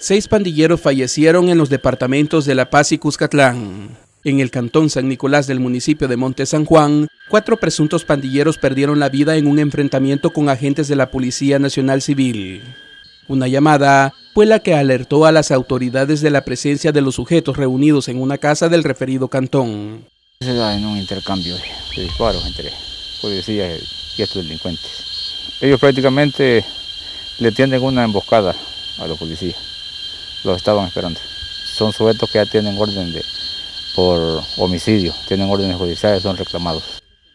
Seis pandilleros fallecieron en los departamentos de La Paz y Cuscatlán. En el cantón San Nicolás del municipio de Monte San Juan, cuatro presuntos pandilleros perdieron la vida en un enfrentamiento con agentes de la Policía Nacional Civil. Una llamada fue la que alertó a las autoridades de la presencia de los sujetos reunidos en una casa del referido cantón. Se da en un intercambio de disparos entre policías y estos delincuentes. Ellos prácticamente le tienden una emboscada a los policías los estaban esperando. Son sujetos que ya tienen orden de, por homicidio, tienen órdenes judiciales, son reclamados.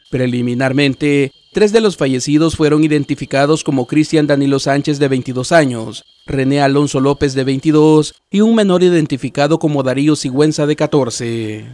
Preliminarmente, tres de los fallecidos fueron identificados como Cristian Danilo Sánchez de 22 años, René Alonso López de 22 y un menor identificado como Darío Sigüenza de 14.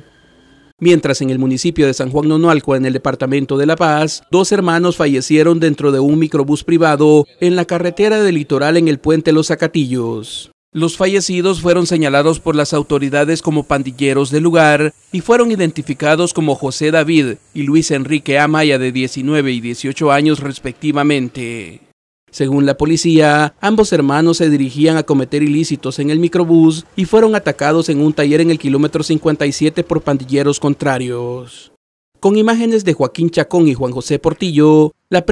Mientras en el municipio de San Juan Nonualco, en el departamento de La Paz, dos hermanos fallecieron dentro de un microbús privado en la carretera del litoral en el puente Los Zacatillos. Los fallecidos fueron señalados por las autoridades como pandilleros del lugar y fueron identificados como José David y Luis Enrique Amaya de 19 y 18 años respectivamente. Según la policía, ambos hermanos se dirigían a cometer ilícitos en el microbús y fueron atacados en un taller en el kilómetro 57 por pandilleros contrarios. Con imágenes de Joaquín Chacón y Juan José Portillo, la